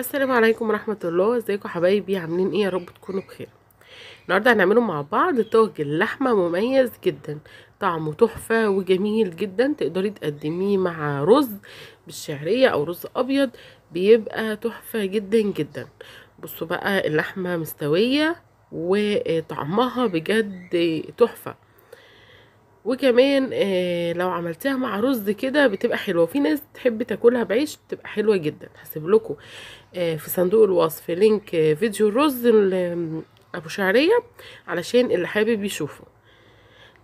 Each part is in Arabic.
السلام عليكم ورحمة الله ازيكم حبايبي عاملين ايه يا رب تكونوا بخير النهاردة هنعمله مع بعض توج اللحمة مميز جدا طعمه تحفة وجميل جدا تقدري تقدميه مع رز بالشعرية او رز ابيض بيبقى تحفة جدا جدا بصوا بقى اللحمة مستوية وطعمها بجد تحفة وكمان آه لو عملتها مع رز كده بتبقى حلوه في ناس تحب تاكلها بعيش بتبقى حلوه جدا هسيب لكم آه في صندوق الوصف لينك آه فيديو الرز آه، ابو شعريه علشان اللي حابب يشوفه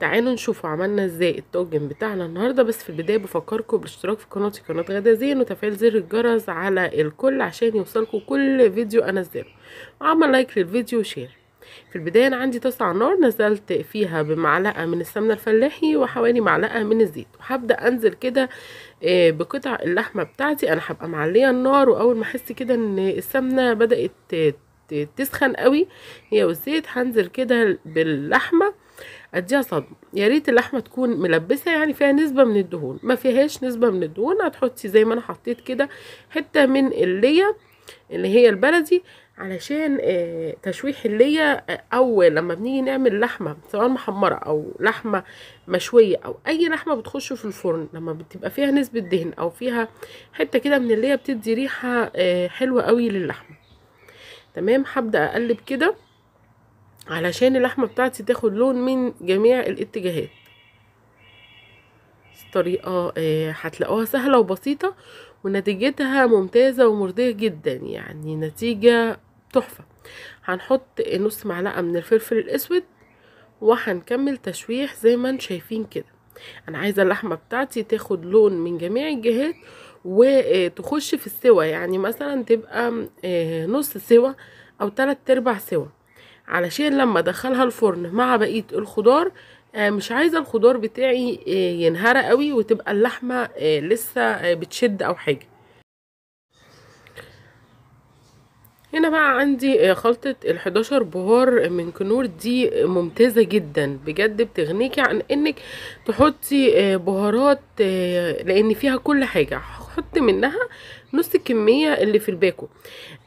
تعالوا نشوفوا عملنا ازاي التوجن بتاعنا النهارده بس في البدايه بفكركم بالاشتراك في قناتي قناه غدا زين وتفعيل زر الجرس على الكل عشان يوصلكم كل فيديو انزله اعمل لايك للفيديو وشير في البداية أنا عندي طاسة على النار نزلت فيها بمعلقة من السمنة الفلاحي وحوالي معلقة من الزيت وهبدأ أنزل كده آه، بقطع اللحمة بتاعتي أنا هبقى معلية النار وأول ما أحس كده إن السمنة بدأت تسخن قوي هي والزيت هنزل كده باللحمه اديها صدمه يا ريت اللحمه تكون ملبسه يعني فيها نسبه من الدهون ما فيهاش نسبه من الدهون هتحطي زي ما انا حطيت كده حته من الليه اللي هي البلدي علشان آه، اللي هي آه، او لما بنيجي نعمل لحمة سواء محمرة او لحمة مشوية او اي لحمة بتخش في الفرن لما بتبقى فيها نسبة دهن او فيها حتة كده من اللي هي بتدي ريحة آه، حلوة قوي للحمة تمام هبدأ اقلب كده علشان اللحمة بتاعتي تاخد لون من جميع الاتجاهات طريقة هتلاقوها سهلة وبسيطة ونتيجتها ممتازة ومرضية جدا يعني نتيجة تحفة هنحط نص معلقة من الفلفل الاسود وهنكمل تشويح زي ما انتم شايفين كده انا عايزة اللحمة بتاعتي تاخد لون من جميع الجهات وتخش في السوا يعني مثلا تبقى آه، نص سوا او تلات ارباع سوا علشان لما ادخلها الفرن مع بقية الخضار آه، مش عايزه الخضار بتاعي آه، ينهرى قوي وتبقى اللحمه آه، لسه بتشد او حاجه هنا بقى عندي خلطة الحداشر بهار من كنور دي ممتازة جدا بجد بتغنيكي عن انك تحطي بهارات لان فيها كل حاجة هحط منها نص الكمية اللي في الباكو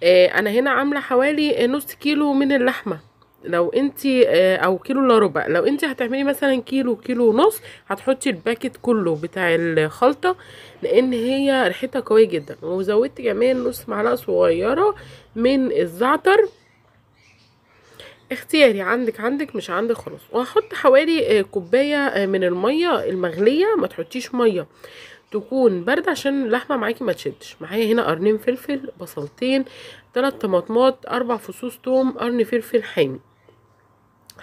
انا هنا عاملة حوالي نص كيلو من اللحمة لو انت آه، او كيلو الا ربع لو انت هتعملي مثلا كيلو كيلو ونص هتحطي الباكت كله بتاع الخلطه لان هي ريحتها قويه جدا وزودت كمان نص معلقه صغيره من الزعتر اختياري عندك عندك مش عندك خلاص وهحط حوالي آه، كوبايه آه، من الميه المغليه ما تحطيش ميه تكون باردة عشان اللحمة معاكي ما تشدش معايا هنا قرنين فلفل بصلتين ثلاث طماطمات اربع فصوص توم قرن فلفل حامي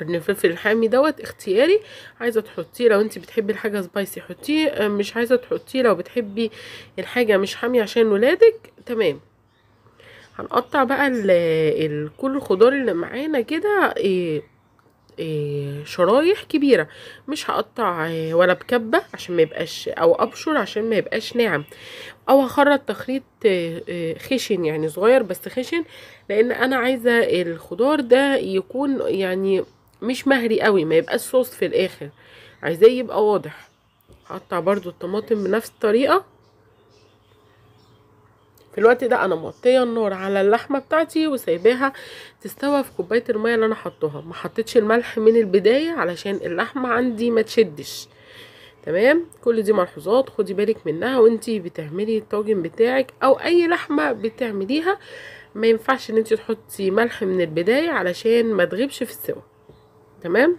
قرن الفلفل الحامي دوت اختياري عايزه تحطيه لو انت بتحبي الحاجه سبايسي حطيه آه، مش عايزه تحطيه لو بتحبي الحاجه مش حاميه عشان ولادك تمام هنقطع بقى الـ الـ كل الخضار اللي معانا كده إيه إيه شرايح كبيره مش هقطع إيه ولا بكبه عشان ما يبقاش او ابشر عشان ما يبقاش ناعم او هخرط تخريط إيه خشن يعني صغير بس خشن لان انا عايزه الخضار ده يكون يعني مش مهري قوي ما يبقى الصوص في الاخر عايزاه يبقى واضح هقطع برضو الطماطم بنفس الطريقه في الوقت ده انا مغطيه النار على اللحمه بتاعتي وسايباها تستوى في كوبايه الميه اللي انا حطها ما حطيتش الملح من البدايه علشان اللحمه عندي ما تشدش تمام كل دي ملحوظات خدي بالك منها وانتي بتعملي الطاجن بتاعك او اي لحمه بتعمليها ما ينفعش ان انتي تحطي ملح من البدايه علشان ما تغيبش في السوا تمام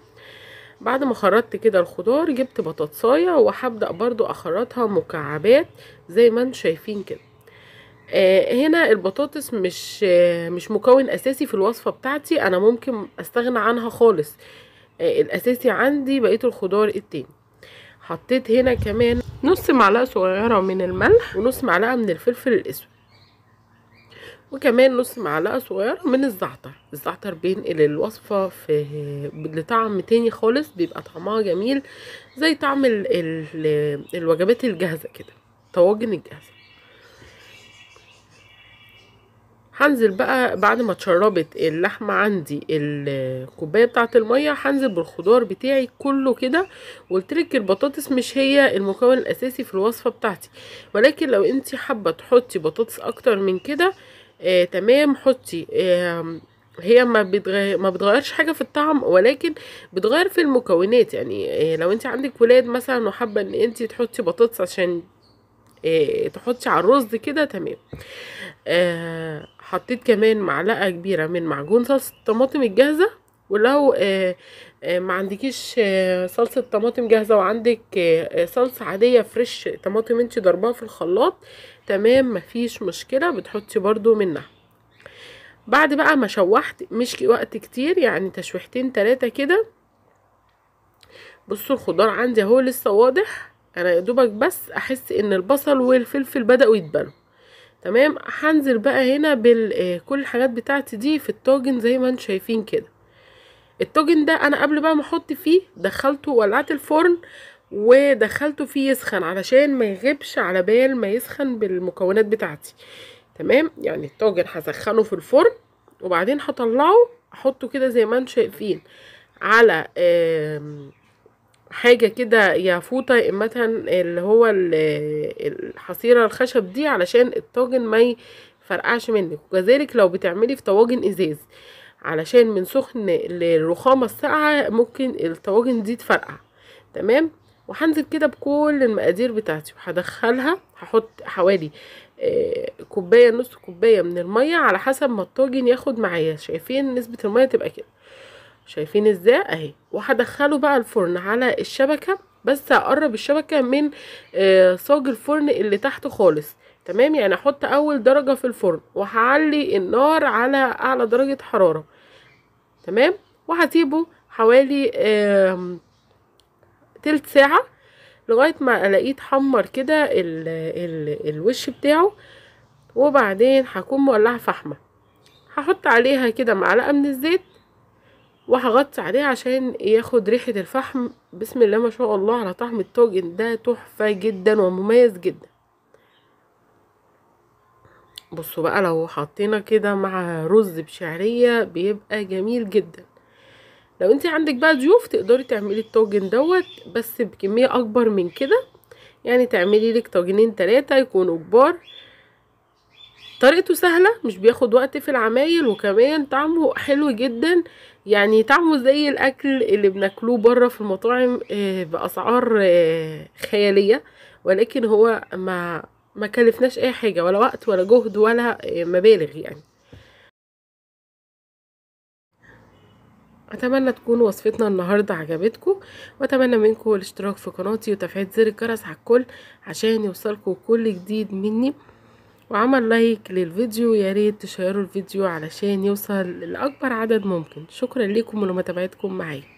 بعد ما خرطت كده الخضار جبت بطاطساية وهبدأ برضو اخرطها مكعبات زي ما انتم شايفين كده آه هنا البطاطس مش آه مش مكون اساسي في الوصفة بتاعتي انا ممكن استغنى عنها خالص آه الاساسي عندي بقية الخضار التاني حطيت هنا كمان نص معلقة صغيرة من الملح ونص معلقة من الفلفل الاسود وكمان نص معلقة صغيرة من الزعتر الزعتر بينقل الوصفة في لطعم تاني خالص بيبقى طعمها جميل زي طعم ال ال الوجبات الجاهزة كده الطواجن الجاهزة هنزل بقى بعد ما اتشربت اللحمة عندي الكوباية بتاعة المية هنزل بالخضار بتاعي كله كده قلتلك البطاطس مش هي المكون الأساسي في الوصفة بتاعتي ولكن لو انت حابة تحطي بطاطس أكتر من كده آه تمام حطي آه هي ما بتغير ما بتغيرش حاجه في الطعم ولكن بتغير في المكونات يعني آه لو انت عندك ولاد مثلا وحابه ان انت تحطي بطاطس عشان آه تحطي على الرز كده تمام آه حطيت كمان معلقه كبيره من معجون صلصه الطماطم الجاهزه ولو آه، آه، ما عندكيش آه، صلصه طماطم جاهزه وعندك صلصه عاديه فريش طماطم انت ضربها في الخلاط تمام مفيش مشكله بتحطي برضو منها بعد بقى ما شوحت مش وقت كتير يعني تشويحتين تلاتة كده بصوا الخضار عندي اهو لسه واضح انا يا دوبك بس احس ان البصل والفلفل بداوا يتبنوا تمام هنزل بقى هنا بكل الحاجات بتاعتي دي في الطاجن زي ما انتم شايفين كده الطاجن ده انا قبل بقى ما احط فيه دخلته ولعت الفرن ودخلته فيه يسخن علشان ما يغيبش على بال ما يسخن بالمكونات بتاعتي تمام يعني الطاجن هسخنه في الفرن وبعدين هطلعه احطه كده زي ما انتم شايفين على حاجة كده يا فوطة يا مثلا اللي هو الحصيرة الخشب دي علشان الطاجن ما يفرقعش منك وكذلك لو بتعملي في طواجن ازاز علشان من سخن للرخامة الساقعة ممكن الطواجن دي تفرقع تمام وهنزل كده بكل المقادير بتاعتي وهدخلها هحط حوالي آه، كوباية نص كوباية من المية على حسب ما الطاجن ياخد معايا شايفين نسبة المية تبقى كده شايفين ازاي اهي وهدخله بقى الفرن على الشبكة بس هقرب الشبكة من آه، صاج الفرن اللي تحت خالص تمام يعني احط اول درجه في الفرن وهعلي النار على اعلى درجه حراره تمام وهسيبه حوالي تلت ساعه لغايه ما الاقيه اتحمر كده الوش بتاعه وبعدين هكون مولعه فحمه هحط عليها كده معلقه من الزيت وهغطي عليه عشان ياخد ريحه الفحم بسم الله ما شاء الله على طعم الطاجن ده تحفه جدا ومميز جدا بصوا بقى لو حطينا كده مع رز بشعرية بيبقى جميل جدا لو انت عندك بقى ضيوف تقدري تعملي الطاجن دوت بس بكمية اكبر من كده يعني تعملي لك طاجنين تلاتة يكونوا كبار طريقته سهلة مش بياخد وقت في العمايل وكمان طعمه حلو جدا يعني طعمه زي الاكل اللي بناكلوه بره في المطاعم آه، باسعار آه، خيالية ولكن هو مع ما كلفناش اي حاجه ولا وقت ولا جهد ولا مبالغ يعني اتمنى تكون وصفتنا النهارده عجبتكم واتمنى منكم الاشتراك في قناتي وتفعيل زر الجرس على الكل عشان يوصلكم كل جديد مني وعمل لايك للفيديو يا ريت تشيروا الفيديو علشان يوصل لاكبر عدد ممكن شكرا لكم ولمتابعتكم معايا